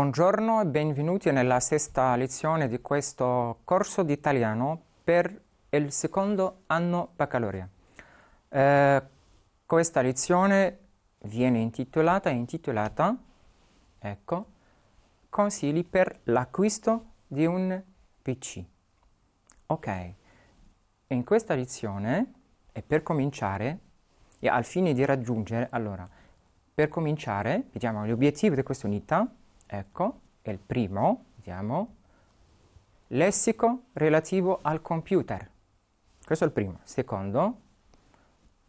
Buongiorno e benvenuti nella sesta lezione di questo corso di italiano per il secondo anno baccalaurea. Eh, questa lezione viene intitolata, intitolata ecco, Consigli per l'acquisto di un PC. Ok, in questa lezione, e per cominciare, e al fine di raggiungere, allora, per cominciare, vediamo gli obiettivi di questa unità, Ecco, è il primo, vediamo, lessico relativo al computer. Questo è il primo. Secondo,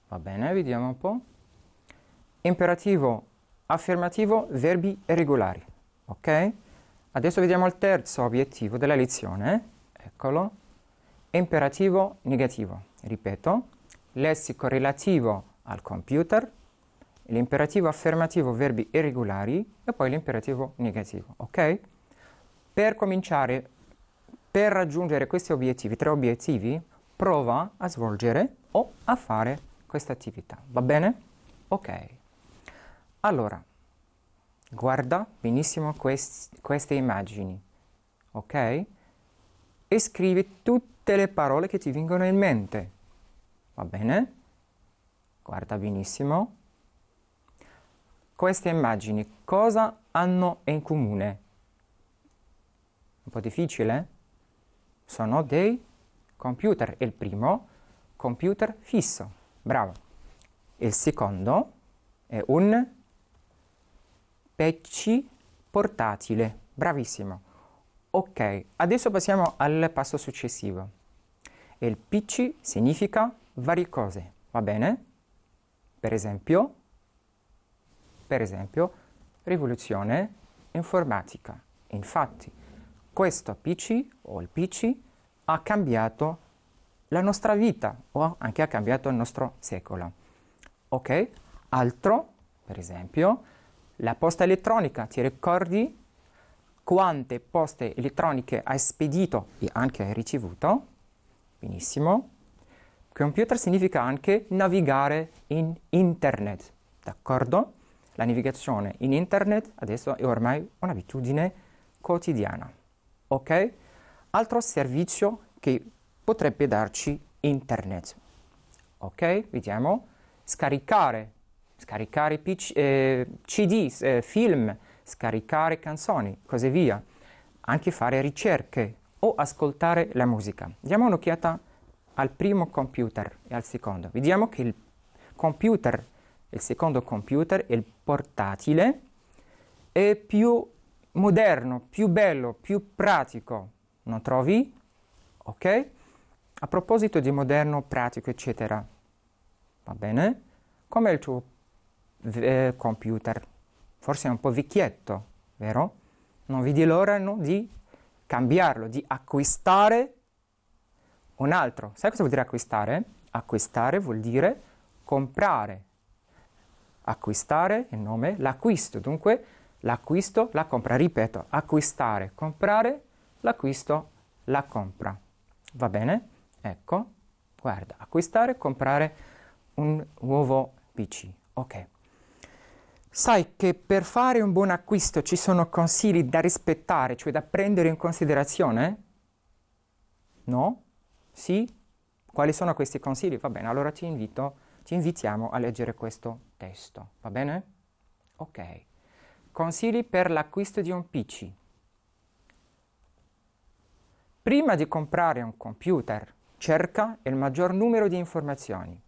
va bene, vediamo un po'. Imperativo, affermativo, verbi irregolari. Ok? Adesso vediamo il terzo obiettivo della lezione. Eccolo. Imperativo negativo. Ripeto, lessico relativo al computer, l'imperativo affermativo verbi irregolari e poi l'imperativo negativo, ok? Per cominciare, per raggiungere questi obiettivi, tre obiettivi, prova a svolgere o a fare questa attività, va bene? Ok. Allora, guarda benissimo quest queste immagini, ok? E scrivi tutte le parole che ti vengono in mente, va bene? Guarda benissimo queste immagini cosa hanno in comune? Un po' difficile? Sono dei computer. Il primo, computer fisso. Bravo. Il secondo è un PC portatile. Bravissimo. Ok, adesso passiamo al passo successivo. Il PC significa varie cose, va bene? Per esempio, per esempio rivoluzione informatica. Infatti, questo PC o il PC ha cambiato la nostra vita o anche ha cambiato il nostro secolo. Ok? Altro, per esempio, la posta elettronica. Ti ricordi quante poste elettroniche hai spedito e anche hai ricevuto? Benissimo. Computer significa anche navigare in internet, d'accordo? La navigazione in internet adesso è ormai un'abitudine quotidiana. Ok? Altro servizio che potrebbe darci internet. Ok? Vediamo. Scaricare. Scaricare PC, eh, CD, eh, film, scaricare canzoni, così via. Anche fare ricerche o ascoltare la musica. Diamo un'occhiata al primo computer e al secondo. Vediamo che il computer il secondo computer, il portatile, è più moderno, più bello, più pratico. Non trovi? Ok? A proposito di moderno, pratico, eccetera. Va bene? Com'è il tuo eh, computer? Forse è un po' vecchietto, vero? Non vedi l'ora no? di cambiarlo, di acquistare un altro. Sai cosa vuol dire acquistare? Acquistare vuol dire comprare, acquistare, il nome, l'acquisto, dunque l'acquisto, la compra, ripeto, acquistare, comprare, l'acquisto, la compra. Va bene? Ecco, guarda, acquistare, comprare un nuovo PC. Ok. Sai che per fare un buon acquisto ci sono consigli da rispettare, cioè da prendere in considerazione? No? Sì? Quali sono questi consigli? Va bene, allora ti invito a ti invitiamo a leggere questo testo, va bene? Ok. Consigli per l'acquisto di un PC. Prima di comprare un computer, cerca il maggior numero di informazioni.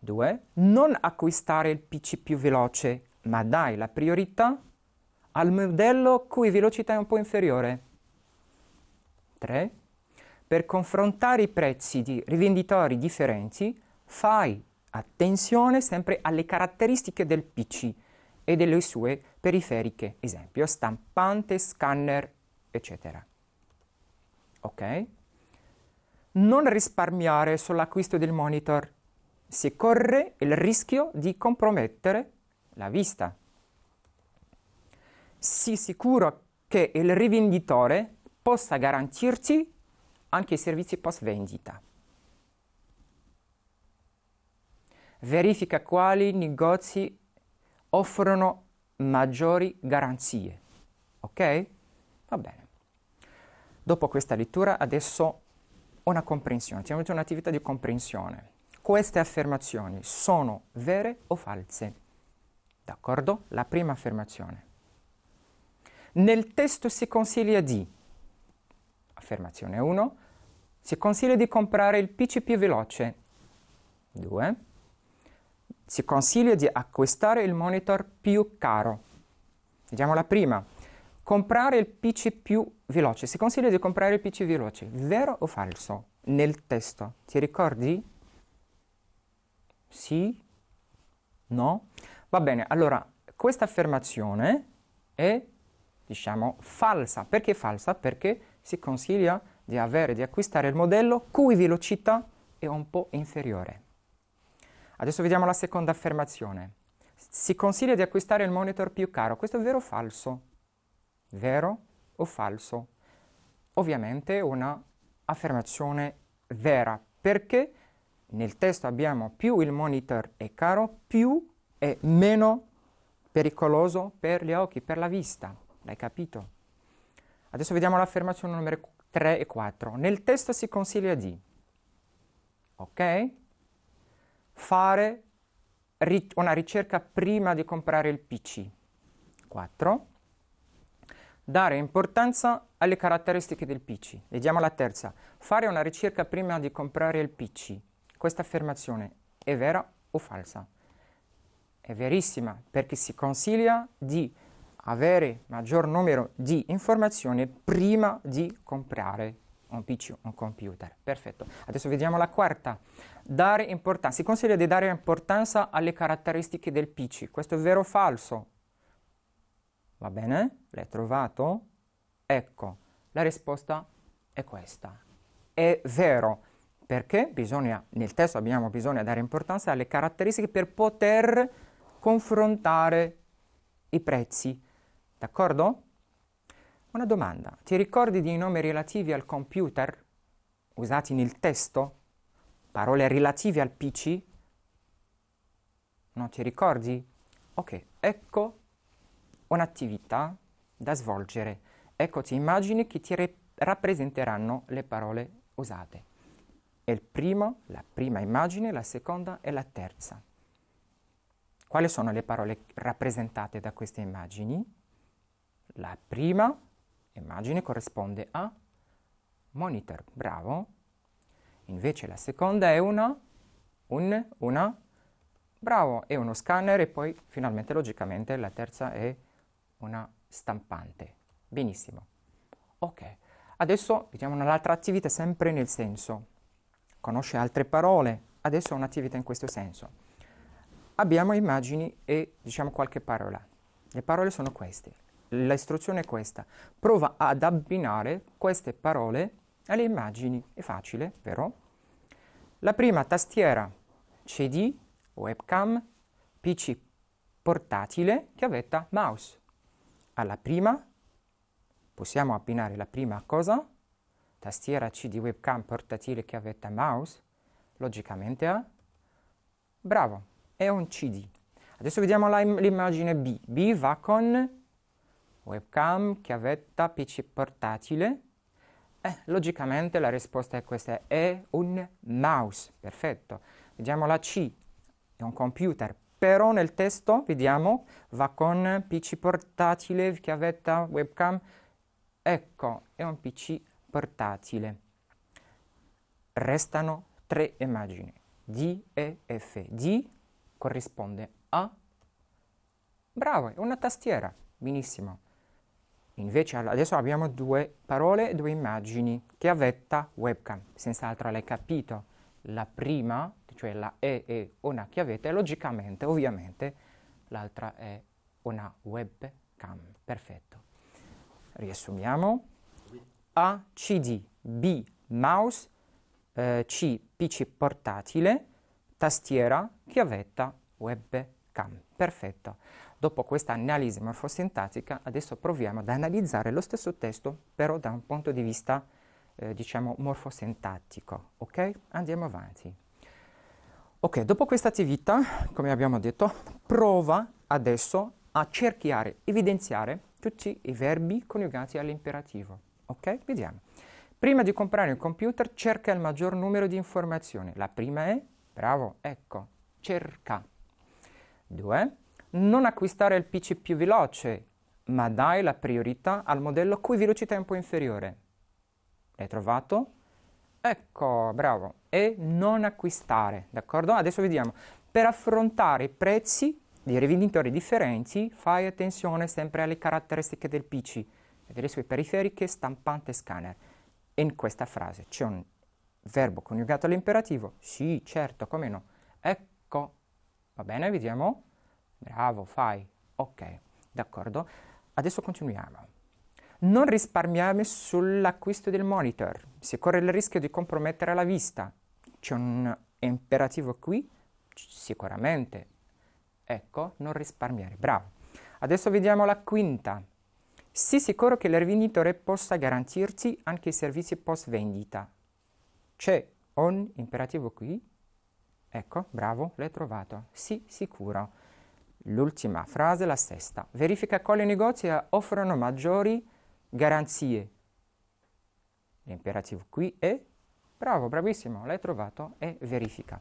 2. Non acquistare il PC più veloce, ma dai la priorità al modello cui velocità è un po' inferiore. 3 per confrontare i prezzi di rivenditori differenti, fai attenzione sempre alle caratteristiche del PC e delle sue periferiche, esempio stampante, scanner, eccetera. Ok? Non risparmiare sull'acquisto del monitor se corre il rischio di compromettere la vista. Sii sicuro che il rivenditore possa garantirti anche i servizi post vendita. Verifica quali negozi offrono maggiori garanzie. Ok? Va bene. Dopo questa lettura adesso una comprensione, abbiamo avuto un'attività di comprensione. Queste affermazioni sono vere o false? D'accordo? La prima affermazione. Nel testo si consiglia di Affermazione 1. Si consiglia di comprare il PC più veloce. 2. Si consiglia di acquistare il monitor più caro. Vediamo la prima. Comprare il PC più veloce. Si consiglia di comprare il PC veloce. Vero o falso? Nel testo. Ti ricordi? Sì? No? Va bene, allora questa affermazione è, diciamo, falsa. Perché falsa? Perché si consiglia di avere, di acquistare il modello cui velocità è un po' inferiore. Adesso vediamo la seconda affermazione. Si consiglia di acquistare il monitor più caro. Questo è vero o falso? Vero o falso? Ovviamente una affermazione vera, perché nel testo abbiamo più il monitor è caro, più è meno pericoloso per gli occhi, per la vista. L'hai capito? Adesso vediamo l'affermazione numero 3 e 4. Nel testo si consiglia di, ok? Fare ri una ricerca prima di comprare il PC. 4. Dare importanza alle caratteristiche del PC. Vediamo la terza. Fare una ricerca prima di comprare il PC. Questa affermazione è vera o falsa? È verissima perché si consiglia di avere maggior numero di informazioni prima di comprare un PC, un computer. Perfetto. Adesso vediamo la quarta. Dare importanza. Si consiglia di dare importanza alle caratteristiche del PC. Questo è vero o falso? Va bene? L'hai trovato? Ecco, la risposta è questa. È vero, perché bisogna, nel testo abbiamo bisogno di dare importanza alle caratteristiche per poter confrontare i prezzi D'accordo? Una domanda. Ti ricordi di nomi relativi al computer usati nel testo? Parole relative al PC? Non ti ricordi? Ok, ecco un'attività da svolgere. Ecco Eccoti immagini che ti rappresenteranno le parole usate. Il primo, la prima immagine, la seconda e la terza. Quali sono le parole rappresentate da queste immagini? La prima immagine corrisponde a monitor, bravo. Invece la seconda è una, un, una, bravo, è uno scanner e poi finalmente logicamente la terza è una stampante. Benissimo. Ok, adesso vediamo un'altra attività sempre nel senso. Conosce altre parole, adesso è un'attività in questo senso. Abbiamo immagini e diciamo qualche parola. Le parole sono queste. L'istruzione è questa. Prova ad abbinare queste parole alle immagini. È facile, vero? La prima tastiera CD, webcam, PC portatile, chiavetta mouse. Alla prima possiamo abbinare la prima cosa, tastiera CD, webcam, portatile, chiavetta mouse, logicamente A. Bravo, è un CD. Adesso vediamo l'immagine B. B va con webcam, chiavetta, PC portatile. Eh, logicamente la risposta è questa, è un mouse, perfetto. Vediamo la C, è un computer, però nel testo, vediamo, va con PC portatile, chiavetta, webcam. Ecco, è un PC portatile. Restano tre immagini, D e F. D corrisponde a... Bravo, è una tastiera, benissimo. Invece adesso abbiamo due parole due immagini Chiavetta, avvetta webcam. Senz'altro l'hai capito. La prima, cioè la E è una chiavetta e logicamente, ovviamente, l'altra è una webcam. Perfetto. Riassumiamo. A, CD, B, mouse, eh, C, PC portatile, tastiera, chiavetta, webcam. Perfetto. Dopo questa analisi morfosintattica, adesso proviamo ad analizzare lo stesso testo, però da un punto di vista, eh, diciamo, morfosintattico. Ok? Andiamo avanti. Ok, dopo questa attività, come abbiamo detto, prova adesso a cerchiare, evidenziare tutti i verbi coniugati all'imperativo. Ok? Vediamo. Prima di comprare un computer, cerca il maggior numero di informazioni. La prima è, bravo, ecco, cerca. Due, non acquistare il PC più veloce, ma dai la priorità al modello cui velocità è un po' inferiore. L'hai trovato? Ecco, bravo. E non acquistare, d'accordo? Adesso vediamo. Per affrontare i prezzi dei rivenditori differenti, fai attenzione sempre alle caratteristiche del PC, delle sue periferiche, stampante e scanner. In questa frase c'è un verbo coniugato all'imperativo? Sì, certo, come no. Ecco, va bene, vediamo. Bravo, fai. Ok, d'accordo. Adesso continuiamo. Non risparmiamo sull'acquisto del monitor, si corre il rischio di compromettere la vista. C'è un imperativo qui? Sicuramente. Ecco, non risparmiare. Bravo. Adesso vediamo la quinta. Sii sicuro che il possa garantirti anche i servizi post vendita. C'è un imperativo qui? Ecco, bravo, l'hai trovato. Sii sicuro. L'ultima frase la sesta. Verifica quali negozi offrono maggiori garanzie. L'imperativo qui è bravo, bravissimo, l'hai trovato e verifica.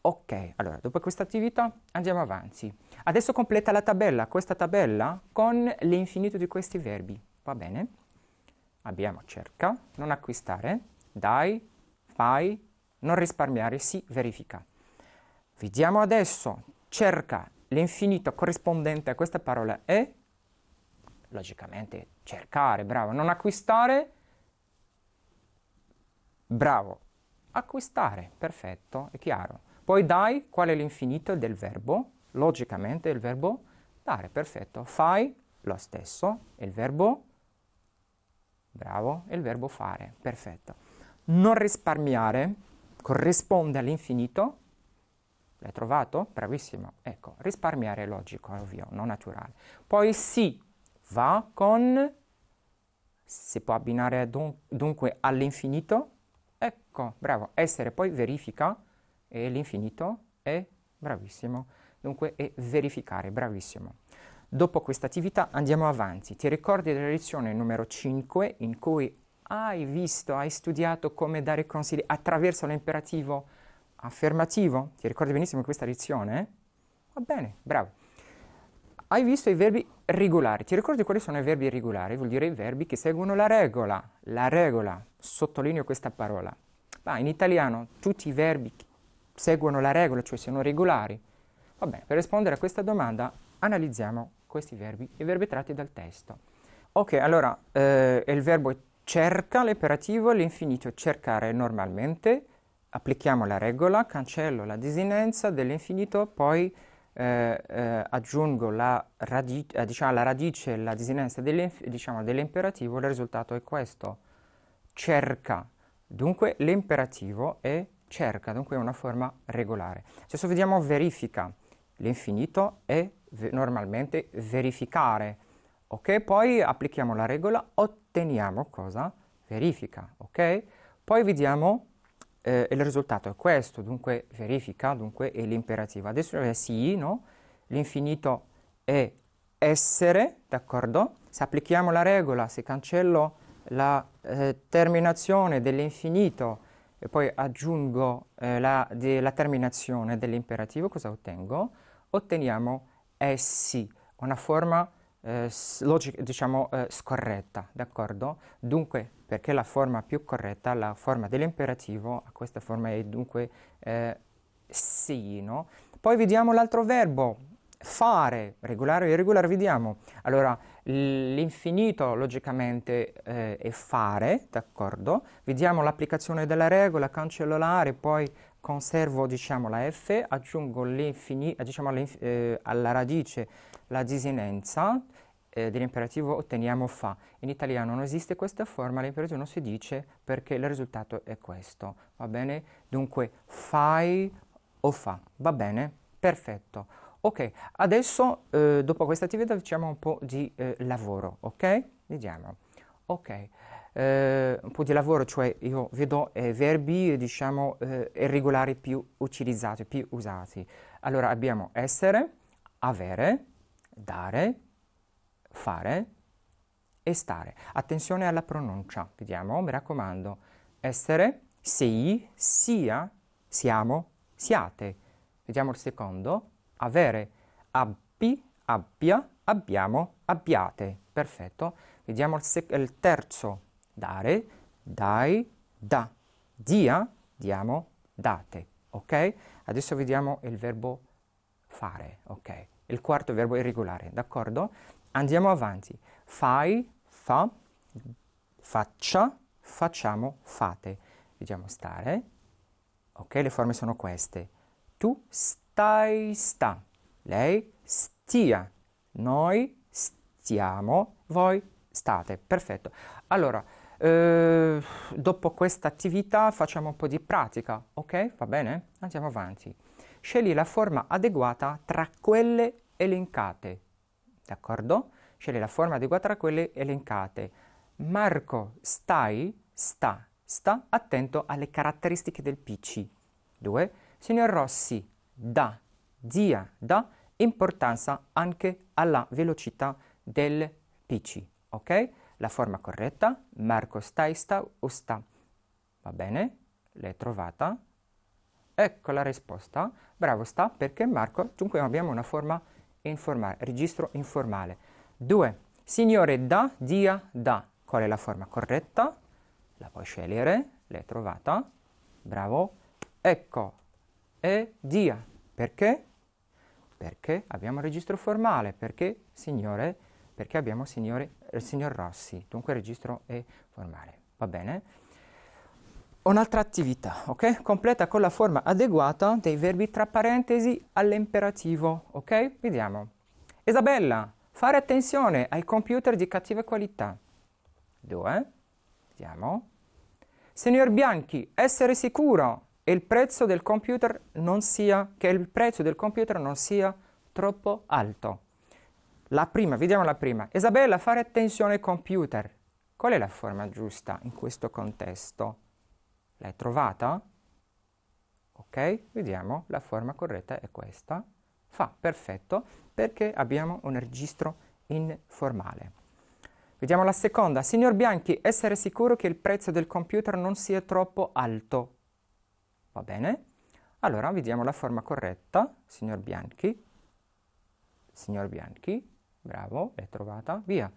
Ok, allora dopo questa attività andiamo avanti. Adesso completa la tabella, questa tabella con l'infinito di questi verbi, va bene? Abbiamo cerca, non acquistare, dai, fai, non risparmiare, si verifica. Vediamo adesso cerca l'infinito corrispondente a questa parola è, logicamente, cercare, bravo, non acquistare, bravo, acquistare, perfetto, è chiaro. Poi dai, qual è l'infinito del verbo? Logicamente il verbo dare, perfetto. Fai, lo stesso, il verbo, bravo, il verbo fare, perfetto. Non risparmiare corrisponde all'infinito L'hai trovato? Bravissimo. Ecco, risparmiare è logico, ovvio, non naturale. Poi si va con... Si può abbinare dun dunque all'infinito. Ecco, bravo. Essere poi verifica e l'infinito è bravissimo. Dunque è verificare, bravissimo. Dopo questa attività andiamo avanti. Ti ricordi della lezione numero 5 in cui hai visto, hai studiato come dare consigli attraverso l'imperativo Affermativo? Ti ricordi benissimo questa lezione? Va bene, bravo. Hai visto i verbi regolari. Ti ricordi quali sono i verbi regolari? Vuol dire i verbi che seguono la regola. La regola. Sottolineo questa parola. Ma in italiano tutti i verbi che seguono la regola, cioè sono regolari. Va bene, per rispondere a questa domanda analizziamo questi verbi, i verbi tratti dal testo. Ok, allora eh, il verbo cerca, l'imperativo, l'infinito cercare normalmente, applichiamo la regola, cancello la desinenza dell'infinito, poi eh, eh, aggiungo la, radi eh, diciamo, la radice, la disinenza diciamo, dell'imperativo, il risultato è questo, cerca. Dunque l'imperativo è cerca, dunque è una forma regolare. Adesso vediamo verifica, l'infinito è normalmente verificare, ok? Poi applichiamo la regola, otteniamo cosa? Verifica, ok? Poi vediamo eh, il risultato è questo, dunque verifica, dunque è l'imperativo. Adesso è sì, no? L'infinito è essere, d'accordo? Se applichiamo la regola, se cancello la eh, terminazione dell'infinito e poi aggiungo eh, la, de, la, terminazione dell'imperativo, cosa ottengo? Otteniamo essi, una forma eh, logica, diciamo, eh, scorretta, d'accordo? Dunque, perché la forma più corretta, la forma dell'imperativo, a questa forma è dunque eh, sì, no? Poi vediamo l'altro verbo, fare, regolare o irregolare, vediamo. Allora, l'infinito logicamente eh, è fare, d'accordo? Vediamo l'applicazione della regola, cancello l'are, poi conservo, diciamo, la f, aggiungo eh, diciamo, eh, alla radice la disinenza, eh, dell'imperativo otteniamo fa. In italiano non esiste questa forma, l'imperativo non si dice perché il risultato è questo. Va bene? Dunque fai o fa. Va bene? Perfetto. Ok, adesso eh, dopo questa attività facciamo un po' di eh, lavoro, ok? Vediamo. Ok. Uh, un po' di lavoro, cioè io vedo eh, verbi diciamo eh, irregolari più utilizzati, più usati. Allora abbiamo essere, avere, dare, fare e stare. Attenzione alla pronuncia, vediamo, mi raccomando. Essere, sei, sia, siamo, siate. Vediamo il secondo. Avere, abbi, abbia, abbiamo, abbiate. Perfetto. Vediamo il, sec- il terzo. Dare, dai, da. Dia, diamo, date. Ok? Adesso vediamo il verbo fare. Ok? Il quarto verbo irregolare, d'accordo? Andiamo avanti. Fai, fa, faccia, facciamo, fate. Vediamo stare. Ok, le forme sono queste. Tu stai, sta. Lei stia. Noi stiamo. Voi state. Perfetto. Allora, eh, dopo questa attività facciamo un po' di pratica. Ok, va bene? Andiamo avanti. Scegli la forma adeguata tra quelle elencate d'accordo? Scegli la forma adeguata tra quelle elencate. Marco, stai, sta, sta attento alle caratteristiche del PC. 2. Signor Rossi, da, zia, da importanza anche alla velocità del PC, ok? La forma corretta, Marco stai, sta o sta. Va bene? L'hai trovata? Ecco la risposta. Bravo sta perché Marco, dunque abbiamo una forma corretta informale, registro informale. 2. Signore da, dia, da. Qual è la forma corretta? La puoi scegliere, l'hai trovata. Bravo. Ecco, e dia. Perché? Perché abbiamo registro formale, perché signore, perché abbiamo signore, il eh, signor Rossi. Dunque il registro è formale. Va bene? un'altra attività, ok? Completa con la forma adeguata dei verbi tra parentesi all'imperativo, ok? Vediamo. Isabella, fare attenzione ai computer di cattiva qualità. Due. Vediamo. Signor Bianchi, essere sicuro che il prezzo del computer non sia, del computer non sia troppo alto. La prima, vediamo la prima. Isabella, fare attenzione ai computer. Qual è la forma giusta in questo contesto? L'hai trovata? Ok, vediamo, la forma corretta è questa. Fa, perfetto, perché abbiamo un registro informale. Vediamo la seconda. Signor Bianchi, essere sicuro che il prezzo del computer non sia troppo alto. Va bene? Allora, vediamo la forma corretta. Signor Bianchi. Signor Bianchi. Bravo, l'hai trovata. Via.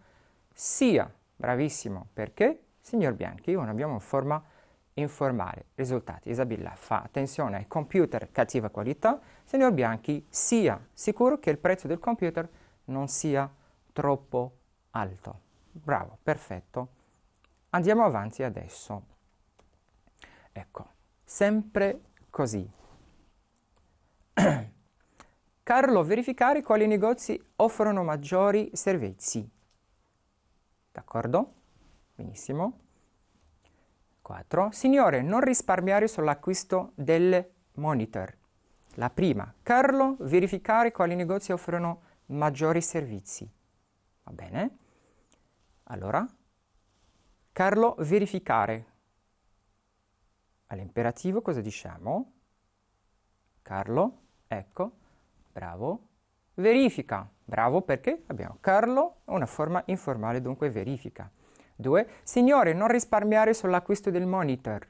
Sia. Bravissimo. Perché? Signor Bianchi, non abbiamo forma corretta informale. Risultati. Isabella fa attenzione ai computer cattiva qualità. Signor Bianchi sia sicuro che il prezzo del computer non sia troppo alto. Bravo, perfetto. Andiamo avanti adesso. Ecco, sempre così. Carlo, verificare quali negozi offrono maggiori servizi. D'accordo? Benissimo. 4. Signore, non risparmiare sull'acquisto del monitor. La prima, Carlo, verificare quali negozi offrono maggiori servizi. Va bene? Allora, Carlo, verificare. All'imperativo cosa diciamo? Carlo, ecco, bravo, verifica. Bravo perché abbiamo Carlo, una forma informale, dunque verifica. 2. Signore, non risparmiare sull'acquisto del monitor.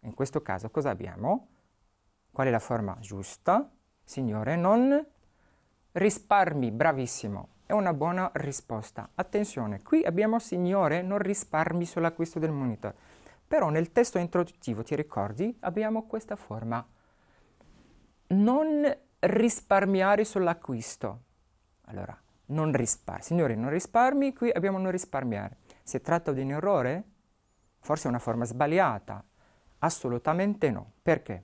In questo caso cosa abbiamo? Qual è la forma giusta? Signore, non risparmi, bravissimo. È una buona risposta. Attenzione, qui abbiamo signore, non risparmi sull'acquisto del monitor. Però nel testo introduttivo, ti ricordi, abbiamo questa forma. Non risparmiare sull'acquisto. Allora, non risparmi. Signori, non risparmi, qui abbiamo non risparmiare. Si tratta di un errore? Forse una forma sbagliata? Assolutamente no. Perché?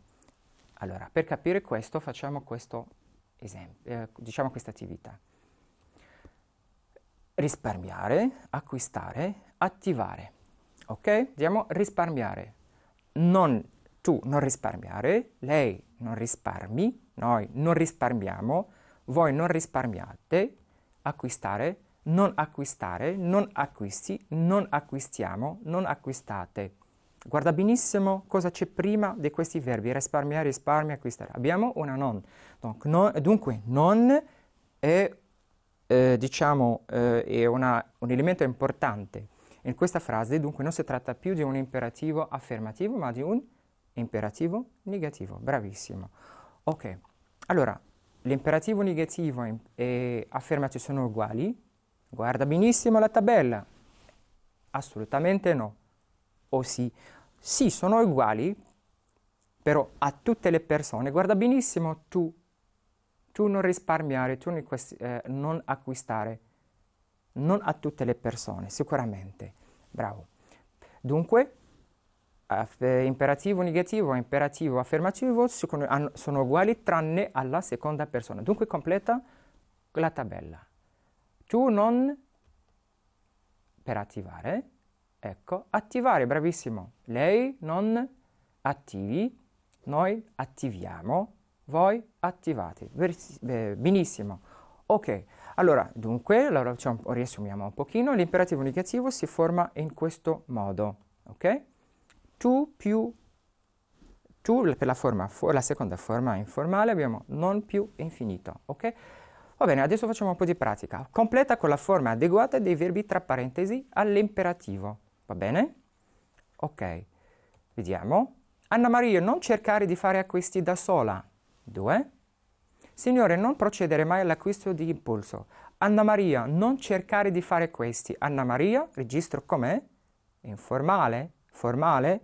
Allora, per capire questo facciamo questo esempio, eh, diciamo questa attività. Risparmiare, acquistare, attivare. Ok? Diamo risparmiare. Non tu non risparmiare, lei non risparmi, noi non risparmiamo, voi non risparmiate, acquistare, non acquistare, non acquisti, non acquistiamo, non acquistate. Guarda benissimo cosa c'è prima di questi verbi, risparmiare, risparmio, acquistare. Abbiamo una non. dunque non, dunque, non è, eh, diciamo, eh, è una, un elemento importante. In questa frase dunque non si tratta più di un imperativo affermativo, ma di un imperativo negativo. Bravissimo. Ok, allora l'imperativo negativo e affermativo sono uguali, guarda benissimo la tabella. Assolutamente no. O sì, sì, sono uguali, però a tutte le persone, guarda benissimo tu, tu non risparmiare, tu non eh, acquistare, non a tutte le persone, sicuramente. Bravo. Dunque, eh, imperativo negativo, imperativo affermativo sono uguali tranne alla seconda persona. Dunque completa la tabella tu non per attivare, ecco, attivare, bravissimo. Lei non attivi, noi attiviamo, voi attivate. Vers eh, benissimo. Ok, allora, dunque, allora, cioè, riassumiamo un pochino. L'imperativo negativo si forma in questo modo, ok? Tu più tu per la, forma, for la seconda forma informale abbiamo non più infinito, ok? Va bene, adesso facciamo un po' di pratica. Completa con la forma adeguata dei verbi tra parentesi all'imperativo. Va bene? Ok. Vediamo. Anna Maria, non cercare di fare acquisti da sola. Due. Signore, non procedere mai all'acquisto di impulso. Anna Maria, non cercare di fare questi. Anna Maria, registro com'è? Informale? Formale?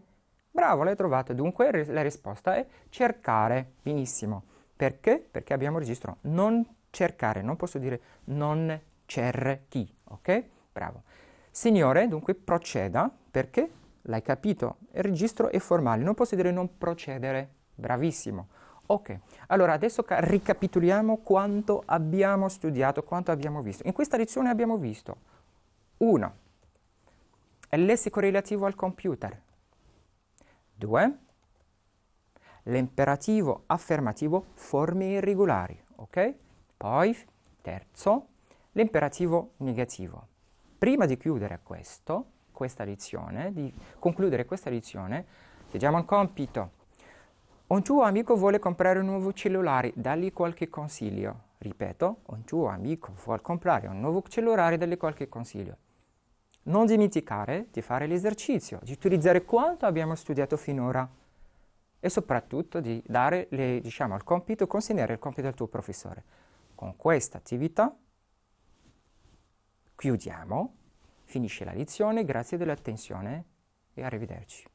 Bravo, l'hai trovato. Dunque la risposta è cercare. Benissimo. Perché? Perché abbiamo registro non cercare, non posso dire non cerchi, ok? Bravo. Signore, dunque, proceda, perché l'hai capito, il registro è formale, non posso dire non procedere, bravissimo. Ok, allora adesso ricapitoliamo quanto abbiamo studiato, quanto abbiamo visto. In questa lezione abbiamo visto 1. Il lessico relativo al computer. 2. L'imperativo affermativo forme irregolari, ok? Poi, terzo, l'imperativo negativo. Prima di chiudere questo, questa lezione, di concludere questa lezione, leggiamo un compito. Un tuo amico vuole comprare un nuovo cellulare, dagli qualche consiglio. Ripeto, un tuo amico vuole comprare un nuovo cellulare, dagli qualche consiglio. Non dimenticare di fare l'esercizio, di utilizzare quanto abbiamo studiato finora e soprattutto di dare le, diciamo, il compito, consegnare il compito al tuo professore con questa attività chiudiamo, finisce la lezione, grazie dell'attenzione e arrivederci.